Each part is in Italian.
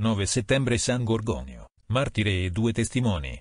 9 settembre San Gorgonio, martire e due testimoni.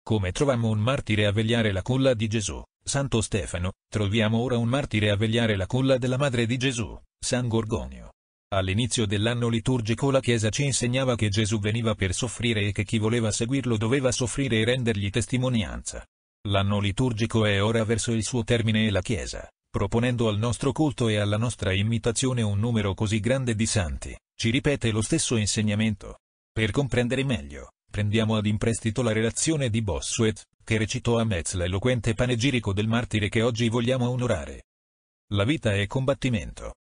Come trovammo un martire a vegliare la culla di Gesù, Santo Stefano, troviamo ora un martire a vegliare la culla della Madre di Gesù, San Gorgonio. All'inizio dell'anno liturgico la Chiesa ci insegnava che Gesù veniva per soffrire e che chi voleva seguirlo doveva soffrire e rendergli testimonianza. L'anno liturgico è ora verso il suo termine e la Chiesa, proponendo al nostro culto e alla nostra imitazione un numero così grande di santi, ci ripete lo stesso insegnamento. Per comprendere meglio, prendiamo ad imprestito la relazione di Bossuet, che recitò a Metz l'eloquente panegirico del martire che oggi vogliamo onorare. La vita è combattimento.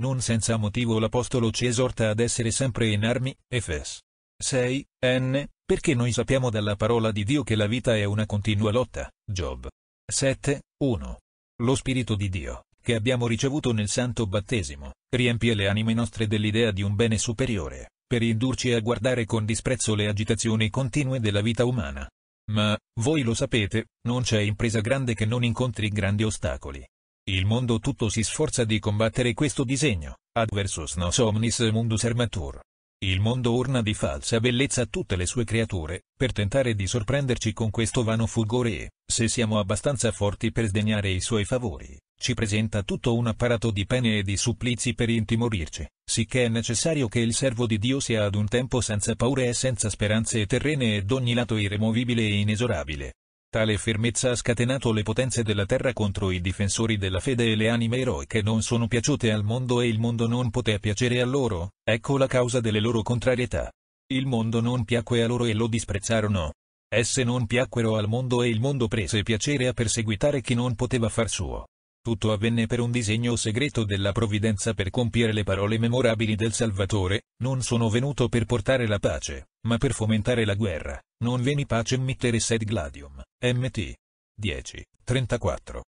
Non senza motivo l'Apostolo ci esorta ad essere sempre in armi, Efes. 6, n, perché noi sappiamo dalla parola di Dio che la vita è una continua lotta, Job. 7, 1. Lo Spirito di Dio, che abbiamo ricevuto nel santo battesimo, riempie le anime nostre dell'idea di un bene superiore, per indurci a guardare con disprezzo le agitazioni continue della vita umana. Ma, voi lo sapete, non c'è impresa grande che non incontri grandi ostacoli. Il mondo tutto si sforza di combattere questo disegno, adversus nos omnis mundus armatur, il mondo orna di falsa bellezza tutte le sue creature, per tentare di sorprenderci con questo vano fulgore e, se siamo abbastanza forti per sdegnare i suoi favori, ci presenta tutto un apparato di pene e di supplizi per intimorirci, sicché è necessario che il servo di Dio sia ad un tempo senza paure e senza speranze terrene e d'ogni lato irremovibile e inesorabile, Tale fermezza ha scatenato le potenze della terra contro i difensori della fede e le anime eroiche non sono piaciute al mondo e il mondo non poté piacere a loro, ecco la causa delle loro contrarietà. Il mondo non piacque a loro e lo disprezzarono. Esse non piacquero al mondo e il mondo prese piacere a perseguitare chi non poteva far suo. Tutto avvenne per un disegno segreto della provvidenza per compiere le parole memorabili del Salvatore, non sono venuto per portare la pace, ma per fomentare la guerra, non veni pace mittere sed gladium, mt. 10, 34.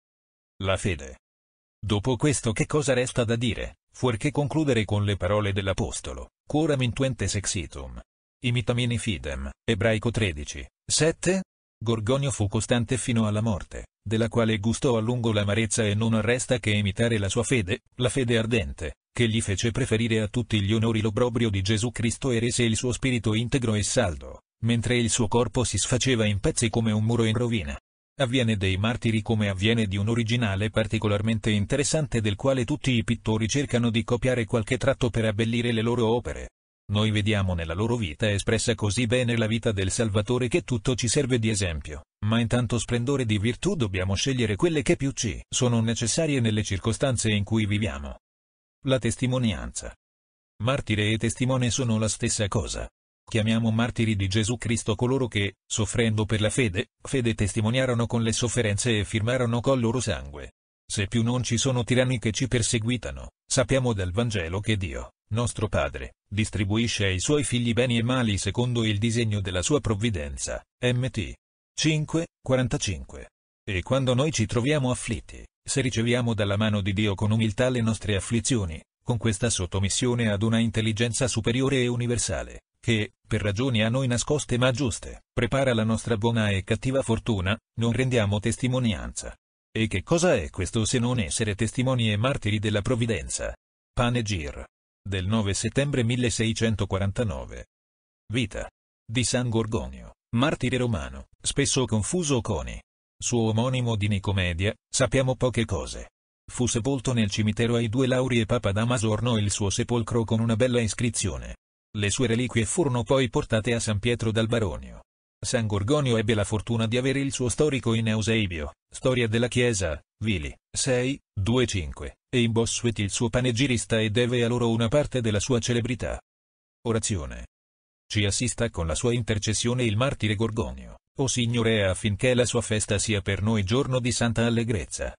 La fede. Dopo questo che cosa resta da dire, fuorché concludere con le parole dell'Apostolo, quoram intuentes exitum. Imitamini fidem, ebraico 13, 7? Gorgonio fu costante fino alla morte, della quale gustò a lungo l'amarezza e non resta che imitare la sua fede, la fede ardente, che gli fece preferire a tutti gli onori l'obbrobrio di Gesù Cristo e rese il suo spirito integro e saldo, mentre il suo corpo si sfaceva in pezzi come un muro in rovina. Avviene dei martiri come avviene di un originale particolarmente interessante del quale tutti i pittori cercano di copiare qualche tratto per abbellire le loro opere. Noi vediamo nella loro vita espressa così bene la vita del Salvatore che tutto ci serve di esempio ma in tanto splendore di virtù dobbiamo scegliere quelle che più ci sono necessarie nelle circostanze in cui viviamo. La testimonianza. Martire e testimone sono la stessa cosa. Chiamiamo martiri di Gesù Cristo coloro che, soffrendo per la fede, fede testimoniarono con le sofferenze e firmarono col loro sangue. Se più non ci sono tiranni che ci perseguitano, sappiamo dal Vangelo che Dio, nostro Padre, distribuisce ai suoi figli beni e mali secondo il disegno della sua provvidenza. MT 5, 45. E quando noi ci troviamo afflitti, se riceviamo dalla mano di Dio con umiltà le nostre afflizioni, con questa sottomissione ad una intelligenza superiore e universale, che, per ragioni a noi nascoste ma giuste, prepara la nostra buona e cattiva fortuna, non rendiamo testimonianza. E che cosa è questo se non essere testimoni e martiri della provvidenza? Panegir. Del 9 settembre 1649. Vita. Di San Gorgonio. Martire romano, spesso confuso con suo omonimo di Nicomedia, sappiamo poche cose. Fu sepolto nel cimitero ai due lauri e Papa Damaso ornò il suo sepolcro con una bella iscrizione. Le sue reliquie furono poi portate a San Pietro dal Baronio. San Gorgonio ebbe la fortuna di avere il suo storico in Eusebio, Storia della Chiesa, Vili, 6, 2-5, e in Bossuet il suo panegirista e deve a loro una parte della sua celebrità. Orazione. Ci assista con la sua intercessione il martire Gorgonio, o Signore affinché la sua festa sia per noi giorno di santa allegrezza.